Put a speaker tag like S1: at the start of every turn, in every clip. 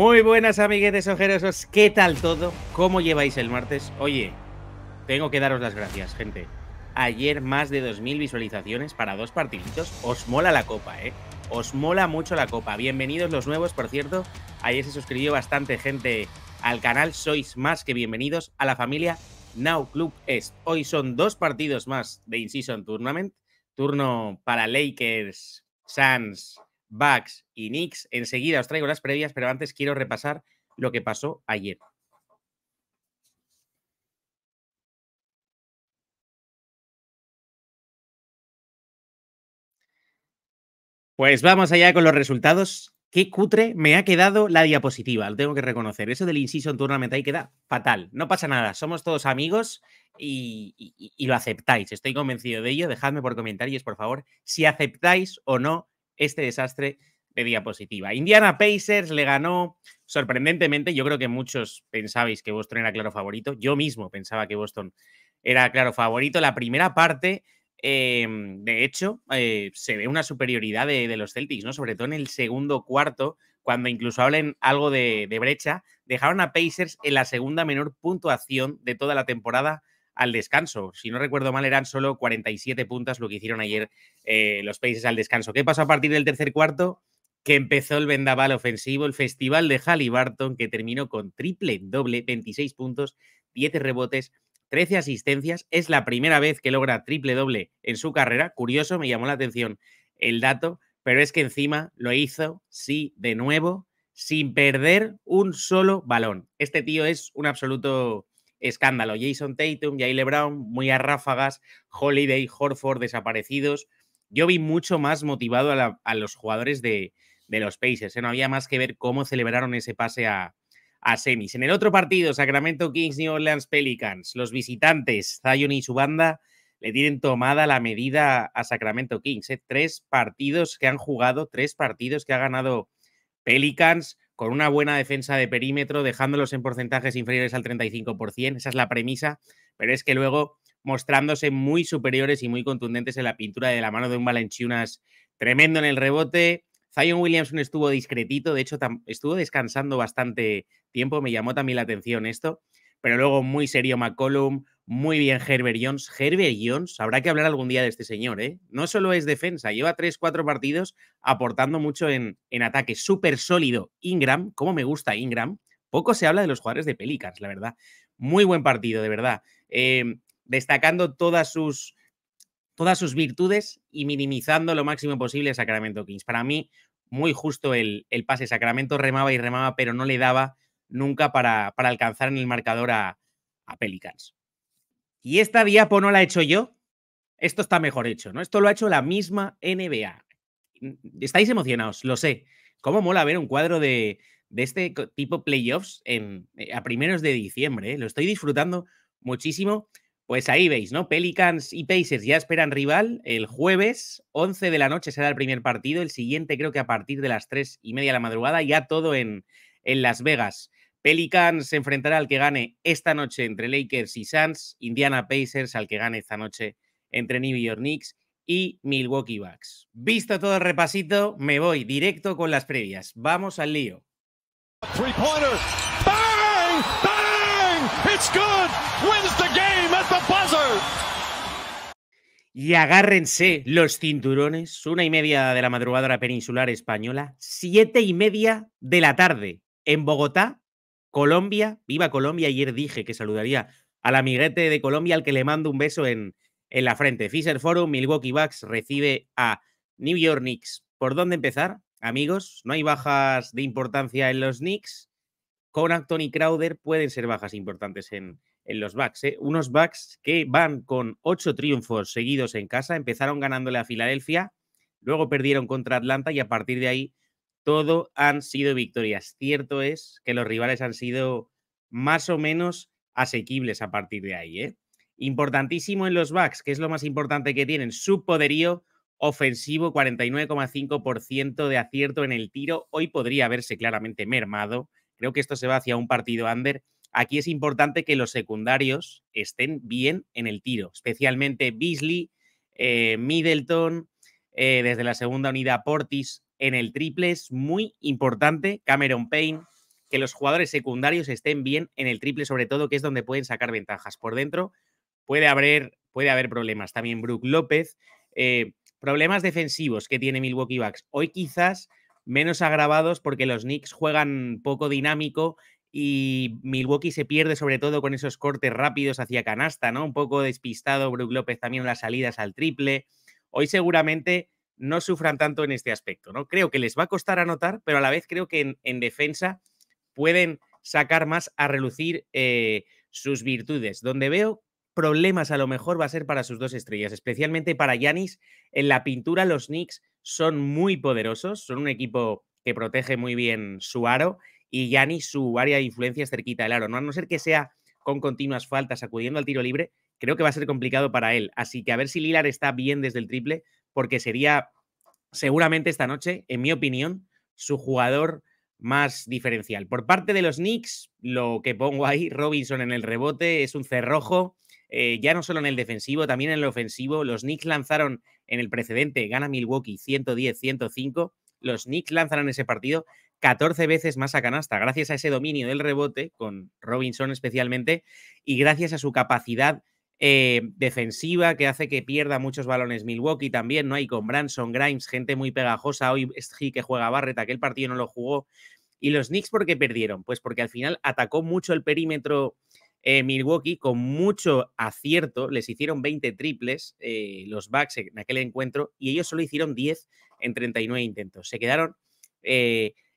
S1: Muy buenas amiguetes ojerosos, ¿qué tal todo? ¿Cómo lleváis el martes? Oye, tengo que daros las gracias, gente. Ayer más de 2.000 visualizaciones para dos partiditos. Os mola la copa, ¿eh? Os mola mucho la copa. Bienvenidos los nuevos, por cierto. Ayer se suscribió bastante gente al canal. Sois más que bienvenidos a la familia Now Club es. Hoy son dos partidos más de In-Season Tournament. Turno para Lakers, Sans. Bucks y Nix, Enseguida os traigo las previas, pero antes quiero repasar lo que pasó ayer. Pues vamos allá con los resultados. Qué cutre me ha quedado la diapositiva, lo tengo que reconocer. Eso del inciso en Tournament ahí queda fatal. No pasa nada, somos todos amigos y, lo aceptáis. Estoy convencido de ello. Dejadme por comentarios, por favor, si aceptáis o no este desastre de diapositiva. Indiana Pacers le ganó sorprendentemente. Yo creo que muchos pensabais que Boston era claro favorito. Yo mismo pensaba que Boston era claro favorito. La primera parte, em, de hecho, eh, se ve una superioridad de, los Celtics, ¿no? Sobre todo en el segundo cuarto, cuando incluso hablen algo de brecha, dejaron a Pacers en la segunda menor puntuación de toda la temporada al descanso. Si no recuerdo mal, eran solo 47 puntas lo que hicieron ayer eh, los Países al descanso. ¿Qué pasó a partir del tercer cuarto? Que empezó el vendaval ofensivo, el festival de Halliburton, que terminó con triple doble, 26 puntos, 10 rebotes, 13 asistencias. Es la primera vez que logra triple doble en su carrera. Curioso, me llamó la atención el dato, pero es que encima lo hizo, sí, de nuevo, sin perder un solo balón. Este tío es un absoluto escándalo. Jason Tatum, le Brown, muy a ráfagas, Holiday, Horford desaparecidos. Yo vi mucho más motivado a, los jugadores de, los Pacers. ¿eh? No había más que ver cómo celebraron ese pase a, semis. En el otro partido, Sacramento Kings, New Orleans Pelicans, los visitantes, Zion y su banda, le tienen tomada la medida a Sacramento Kings. ¿eh? Tres partidos que han jugado, tres partidos que ha ganado Pelicans con una buena defensa de perímetro, dejándolos en porcentajes inferiores al 35%, esa es la premisa, pero es que luego mostrándose muy superiores y muy contundentes en la pintura de la mano de un Valenciunas tremendo en el rebote. Zion Williamson estuvo discretito, de hecho estuvo descansando bastante tiempo, me llamó también la atención esto pero luego muy serio McCollum, muy bien Herbert Jones. Herbert Jones, habrá que hablar algún día de este señor, ¿eh? No solo es defensa, lleva 3, 4 partidos aportando mucho en, en ataque, súper sólido. Ingram, como me gusta Ingram. Poco se habla de los jugadores de Pelicans, la verdad. Muy buen partido, de verdad. Em, destacando todas sus, todas sus virtudes y minimizando lo máximo posible a Sacramento Kings. Para mí, muy justo el, el pase. Sacramento remaba y remaba, pero no le daba nunca para, para alcanzar en el marcador a, Pelicans. Y esta diapo no la he hecho yo. Esto está mejor hecho, ¿no? Esto lo ha hecho la misma NBA. Estáis emocionados, lo sé. ¿Cómo mola ver un cuadro de, este tipo playoffs en, eh, a primeros de diciembre? Eh? Lo estoy disfrutando muchísimo. Pues ahí veis, ¿no? Pelicans y Pacers ya esperan rival. El jueves, 11 de la noche, será el primer partido. El siguiente, creo que a partir de las 3 y media de la madrugada, ya todo en, en Las Vegas. Pelicans se enfrentará al que gane esta noche entre Lakers y Suns, Indiana Pacers al que gane esta noche entre New York Knicks y Milwaukee Bucks. Visto todo el repasito, me voy directo con las previas. Vamos al lío. Y agárrense los cinturones, una y media de la madrugadora peninsular española, siete y media de la tarde en Bogotá, Colombia, viva Colombia. Ayer dije que saludaría al amiguete de Colombia, al que le mando un beso en, en la frente. Fisher Forum, Milwaukee Bucks recibe a New York Knicks. ¿Por dónde empezar, amigos? No hay bajas de importancia en los Knicks. Con Anthony Crowder pueden ser bajas importantes en, en los Bucks. ¿eh? Unos Bucks que van con ocho triunfos seguidos en casa. Empezaron ganándole a Filadelfia, luego perdieron contra Atlanta y a partir de ahí todo han sido victorias. Cierto es que los rivales han sido más o menos asequibles a partir de ahí. ¿eh? Importantísimo en los backs, que es lo más importante que tienen, su poderío ofensivo, 49,5% de acierto en el tiro. Hoy podría haberse claramente mermado. Creo que esto se va hacia un partido under. Aquí es importante que los secundarios estén bien en el tiro, especialmente Beasley, eh, Middleton, eh, desde la segunda unidad Portis, en el triple es muy importante, Cameron Payne, que los jugadores secundarios estén bien en el triple, sobre todo, que es donde pueden sacar ventajas. Por dentro puede haber, puede haber problemas. También Brook López. Eh, problemas defensivos que tiene Milwaukee Bucks. Hoy quizás menos agravados porque los Knicks juegan poco dinámico y Milwaukee se pierde sobre todo con esos cortes rápidos hacia canasta, ¿no? Un poco despistado Brook López también las salidas al triple. Hoy seguramente no sufran tanto en este aspecto. ¿no? Creo que les va a costar anotar, pero a la vez creo que en, defensa pueden sacar más a relucir eh, sus virtudes. Donde veo problemas a lo mejor va a ser para sus dos estrellas, especialmente para Yanis. En la pintura los Knicks son muy poderosos, son un equipo que protege muy bien su aro y Yanis su área de influencia es cerquita del aro, ¿no? a no ser que sea con continuas faltas acudiendo al tiro libre, creo que va a ser complicado para él. Así que a ver si Lilar está bien desde el triple, porque sería seguramente esta noche, en mi opinión, su jugador más diferencial. Por parte de los Knicks, lo que pongo ahí, Robinson en el rebote, es un cerrojo, eh, ya no solo en el defensivo, también en el ofensivo. Los Knicks lanzaron en el precedente, gana Milwaukee 110-105, los Knicks lanzaron ese partido 14 veces más a canasta, gracias a ese dominio del rebote, con Robinson especialmente, y gracias a su capacidad eh, defensiva que hace que pierda muchos balones Milwaukee también, ¿no? hay con Branson, Grimes, gente muy pegajosa. Hoy G que juega Barrett, aquel partido no lo jugó. ¿Y los Knicks por qué perdieron? Pues porque al final atacó mucho el perímetro eh, Milwaukee con mucho acierto. Les hicieron 20 triples eh, los Bucks en aquel encuentro y ellos solo hicieron 10 en 39 intentos. Se quedaron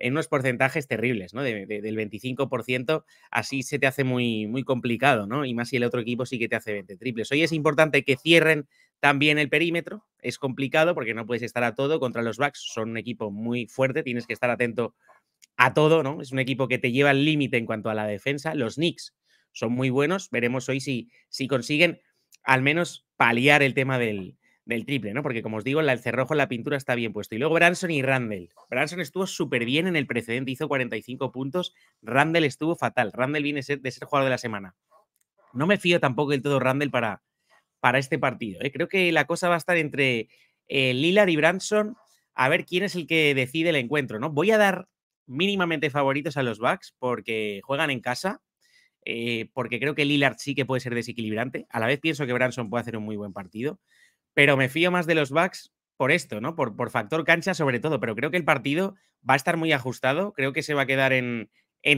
S1: en unos porcentajes terribles, ¿no? del 25%, así se te hace muy, muy complicado, ¿no? Y más si el otro equipo sí que te hace 20 triples. Hoy es importante que cierren también el perímetro, es complicado porque no puedes estar a todo contra los Bucks, son un equipo muy fuerte, tienes que estar atento a todo, ¿no? Es un equipo que te lleva al límite en cuanto a la defensa. Los Knicks son muy buenos, veremos hoy si, si consiguen al menos paliar el tema del, del triple, ¿no? Porque como os digo, el cerrojo en la pintura está bien puesto. Y luego Branson y Randall. Branson estuvo súper bien en el precedente, hizo 45 puntos. Randall estuvo fatal. Randall viene de ser jugador de la semana. No me fío tampoco del todo Randall para, para este partido. ¿eh? Creo que la cosa va a estar entre eh, Lillard y Branson a ver quién es el que decide el encuentro, ¿no? Voy a dar mínimamente favoritos a los Bucks porque juegan en casa, eh, porque creo que Lillard sí que puede ser desequilibrante. A la vez pienso que Branson puede hacer un muy buen partido pero me fío más de los Bucks por esto, ¿no? Por, factor cancha sobre todo, pero creo que el partido va a estar muy ajustado, creo que se va a quedar en,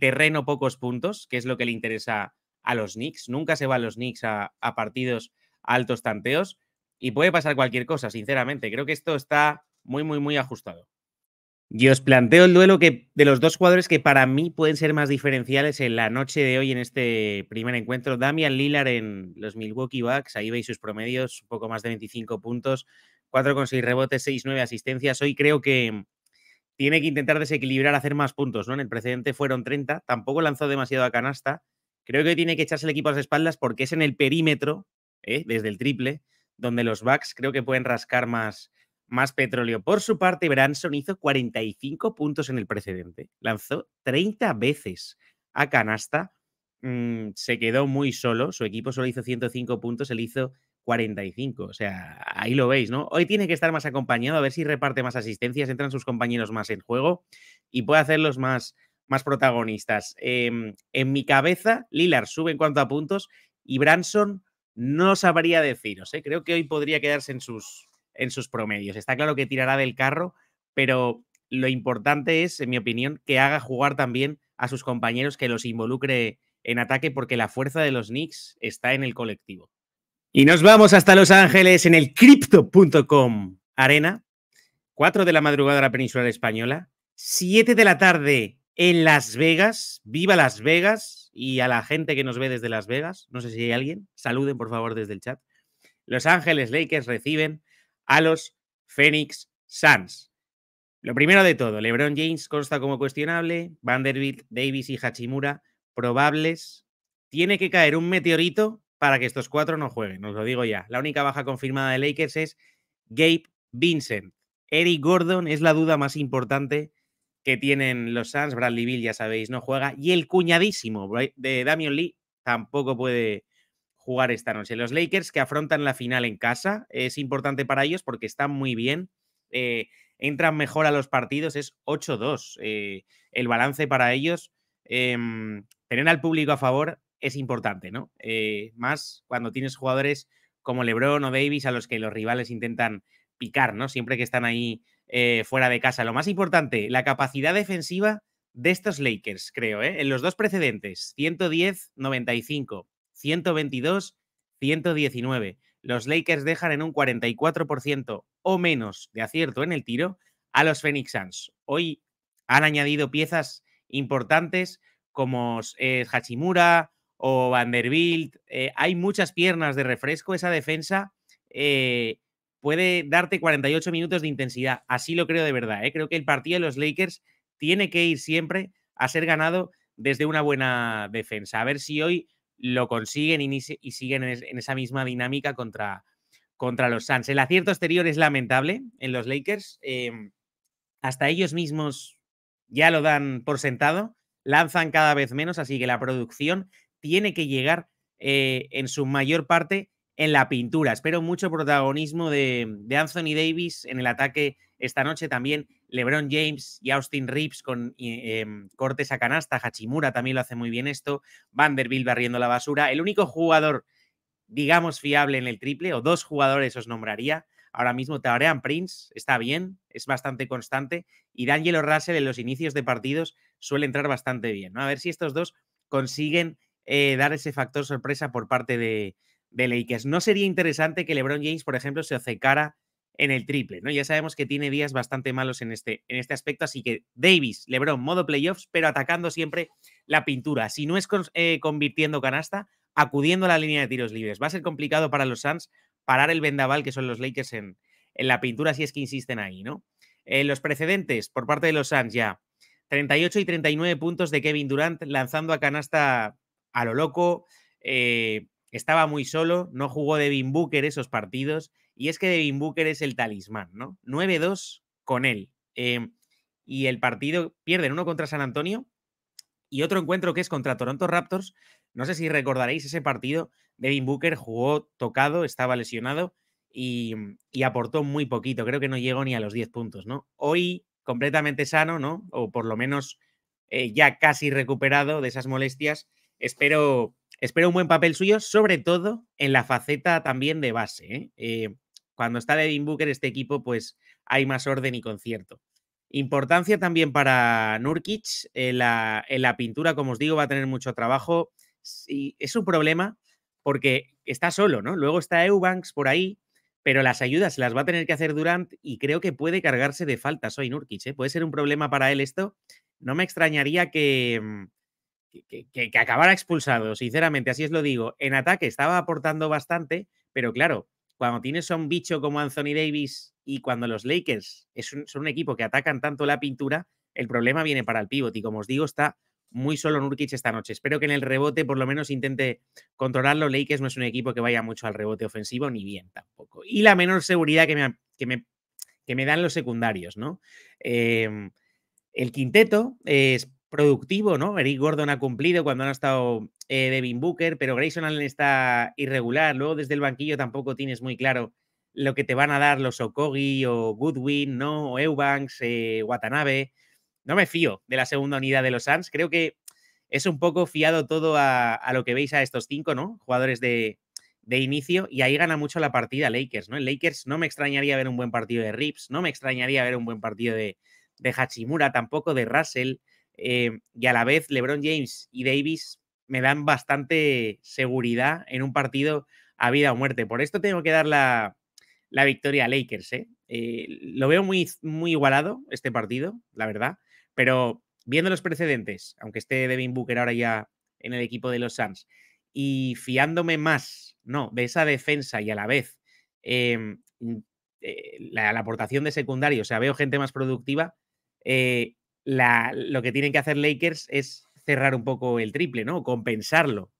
S1: terreno pocos puntos, que es lo que le interesa a los Knicks, nunca se van los Knicks a, partidos altos tanteos y puede pasar cualquier cosa, sinceramente, creo que esto está muy, muy, muy ajustado. Y os planteo el duelo que, de los dos jugadores que para mí pueden ser más diferenciales en la noche de hoy en este primer encuentro. Damian Lillard en los Milwaukee Bucks, ahí veis sus promedios, un poco más de 25 puntos, con 4,6 rebotes, nueve asistencias. Hoy creo que tiene que intentar desequilibrar, hacer más puntos, ¿no? En el precedente fueron 30, tampoco lanzó demasiado a canasta. Creo que hoy tiene que echarse el equipo a las espaldas porque es en el perímetro, ¿eh? desde el triple, donde los Bucks creo que pueden rascar más, más petróleo. Por su parte, Branson hizo 45 puntos en el precedente. Lanzó 30 veces a canasta. Mm, se quedó muy solo. Su equipo solo hizo 105 puntos. Él hizo 45. O sea, ahí lo veis, ¿no? Hoy tiene que estar más acompañado, a ver si reparte más asistencias, entran sus compañeros más en juego y puede hacerlos más, más protagonistas. Em, en mi cabeza, Lilar sube en cuanto a puntos y Branson no sabría deciros, ¿eh? Creo que hoy podría quedarse en sus en sus promedios. Está claro que tirará del carro, pero lo importante es, en mi opinión, que haga jugar también a sus compañeros, que los involucre en ataque, porque la fuerza de los Knicks está en el colectivo. Y nos vamos hasta Los Ángeles en el crypto.com Arena, 4 de la madrugada de la península española, 7 de la tarde en Las Vegas, viva Las Vegas y a la gente que nos ve desde Las Vegas, no sé si hay alguien, saluden por favor desde el chat. Los Ángeles Lakers reciben a los Phoenix Suns. Lo primero de todo, LeBron James consta como cuestionable, Vanderbilt, Davis y Hachimura probables. Tiene que caer un meteorito para que estos cuatro no jueguen, os lo digo ya. La única baja confirmada de Lakers es Gabe Vincent. Eric Gordon es la duda más importante que tienen los Suns. Bradley Bill, ya sabéis, no juega. Y el cuñadísimo de Damian Lee tampoco puede jugar esta noche. Los Lakers que afrontan la final en casa es importante para ellos porque están muy bien, eh, entran mejor a los partidos, es 8-2. Eh, el balance para ellos, em, tener al público a favor es importante, ¿no? Eh, más cuando tienes jugadores como Lebron o Davis a los que los rivales intentan picar, ¿no? Siempre que están ahí fuera de casa. Lo más importante, la capacidad defensiva de estos Lakers, creo, En los dos precedentes, 110-95 122-119. Los Lakers dejan en un 44% o menos de acierto en el tiro a los Phoenix Suns. Hoy han añadido piezas importantes como eh, Hachimura o Vanderbilt. Eh, hay muchas piernas de refresco. Esa defensa eh, puede darte 48 minutos de intensidad. Así lo creo de verdad. Creo que el partido de los Lakers tiene que ir siempre a ser ganado desde una buena defensa. A ver si hoy lo consiguen y, siguen en, esa misma dinámica contra, contra los Suns. El acierto exterior es lamentable en los Lakers. Em, hasta ellos mismos ya lo dan por sentado, lanzan cada vez menos, así que la producción tiene que llegar eh, en su mayor parte en la pintura. Espero mucho protagonismo de, de Anthony Davis en el ataque esta noche también LeBron James y Austin Reeves con eh, em, cortes a canasta. Hachimura también lo hace muy bien esto. Vanderbilt barriendo la basura. El único jugador, digamos, fiable en el triple, o dos jugadores os nombraría. Ahora mismo Tarean Prince está bien, es bastante constante. Y Daniel Russell en los inicios de partidos suele entrar bastante bien. A ver si estos dos consiguen eh, dar ese factor sorpresa por parte de, de Lakers. ¿No sería interesante que LeBron James, por ejemplo, se acercara en el triple, ¿no? Ya sabemos que tiene días bastante malos en este, en este aspecto, así que Davis, LeBron, modo playoffs, pero atacando siempre la pintura. Si no es eh, convirtiendo canasta, acudiendo a la línea de tiros libres. Va a ser complicado para los Suns parar el vendaval que son los Lakers en, en la pintura, si es que insisten ahí, ¿no? Eh, los precedentes por parte de los Suns ya, 38 y 39 puntos de Kevin Durant lanzando a canasta a lo loco, eh, estaba muy solo, no jugó Devin Booker esos partidos, y es que Devin Booker es el talismán, ¿no? 9-2 con él. Em, y el partido pierden uno contra San Antonio y otro encuentro que es contra Toronto Raptors. No sé si recordaréis ese partido. Devin Booker jugó tocado, estaba lesionado y, mm, aportó muy poquito. Creo que no llegó ni a los 10 puntos, ¿no? Hoy completamente sano, ¿no? O por lo menos eh, ya casi recuperado de esas molestias. Espero espero un buen papel suyo, sobre todo en la faceta también de base. ¿eh? Eh, cuando está Devin Booker, este equipo, pues hay más orden y concierto. Importancia también para Nurkic. Eh, en la, pintura, como os digo, va a tener mucho trabajo. es un problema porque está solo, ¿no? Luego está Eubanks por ahí, pero las ayudas las va a tener que hacer Durant y creo que puede cargarse de faltas hoy Nurkic. ¿eh? Puede ser un problema para él esto. No me extrañaría que, mm, que, acabara expulsado, sinceramente, así es lo digo. En ataque estaba aportando bastante, pero claro, cuando tienes a un bicho como Anthony Davis y cuando los Lakers es un, son un equipo que atacan tanto la pintura, el problema viene para el pívot Y como os digo, está muy solo Nurkic esta noche. Espero que en el rebote por lo menos intente controlarlo. Lakers no es un equipo que vaya mucho al rebote ofensivo, ni bien tampoco. Y la menor seguridad que me, que me, dan los secundarios, ¿no? Em, el quinteto es productivo, ¿no? Eric Gordon ha cumplido cuando no ha estado eh, Devin Booker, pero Grayson Allen está irregular. Luego desde el banquillo tampoco tienes muy claro lo que te van a dar los Okogi o Goodwin, ¿no? O Eubanks, eh, Watanabe. No me fío de la segunda unidad de los Suns. Creo que es un poco fiado todo a, lo que veis a estos cinco, ¿no? Jugadores de, inicio. Y ahí gana mucho la partida Lakers, ¿no? En Lakers no me extrañaría ver un buen partido de Rips, no me extrañaría ver un buen partido de Hachimura, tampoco de Russell. Eh, y a la vez, LeBron James y Davis me dan bastante seguridad en un partido a vida o muerte. Por esto tengo que dar la, la victoria a Lakers. ¿eh? Eh, lo veo muy, muy igualado este partido, la verdad, pero viendo los precedentes, aunque esté Devin Booker ahora ya en el equipo de los Suns, y fiándome más, no, de esa defensa y a la vez em, la, aportación de secundario, o sea, veo gente más productiva, lo que tienen que hacer Lakers es cerrar un poco el triple, ¿no? Compensarlo.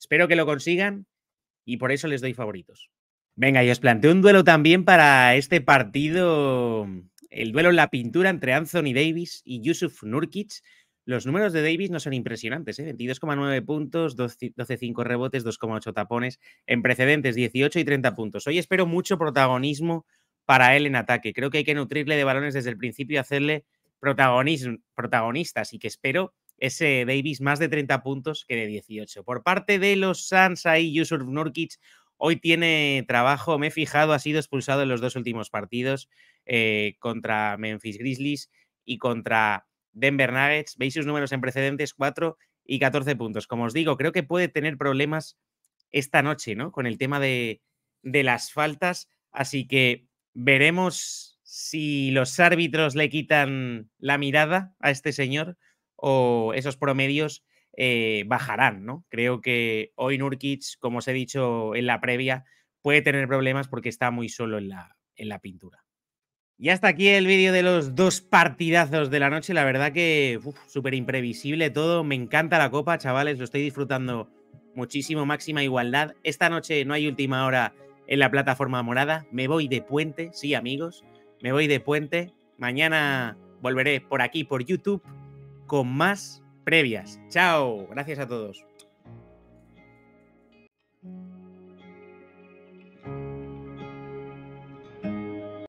S1: Espero que lo consigan y por eso les doy favoritos. Venga, y os planteo un duelo también para este partido, el duelo en la pintura entre Anthony Davis y Yusuf Nurkic. Los números de Davis no son impresionantes, ¿eh? 22,9 puntos, 12,5 rebotes, 2,8 tapones, en precedentes 18 y 30 puntos. Hoy espero mucho protagonismo para él en ataque. Creo que hay que nutrirle de balones desde el principio y hacerle protagonista, protagonistas y que espero ese Davis más de 30 puntos que de 18. Por parte de los Suns, ahí Yusuf Nurkic hoy tiene trabajo, me he fijado, ha sido expulsado en los dos últimos partidos eh, contra Memphis Grizzlies y contra Denver Nuggets. Veis sus números en precedentes, 4 y 14 puntos. Como os digo, creo que puede tener problemas esta noche, ¿no? Con el tema de, de las faltas. Así que veremos si los árbitros le quitan la mirada a este señor o esos promedios eh, bajarán, ¿no? Creo que hoy Nurkic, como os he dicho en la previa, puede tener problemas porque está muy solo en la, en la pintura. Y hasta aquí el vídeo de los dos partidazos de la noche. La verdad que súper imprevisible todo. Me encanta la copa, chavales. Lo estoy disfrutando muchísimo. Máxima igualdad. Esta noche no hay última hora en la plataforma morada. Me voy de puente, sí, amigos me voy de puente. Mañana volveré por aquí, por YouTube, con más previas. Chao, gracias a todos.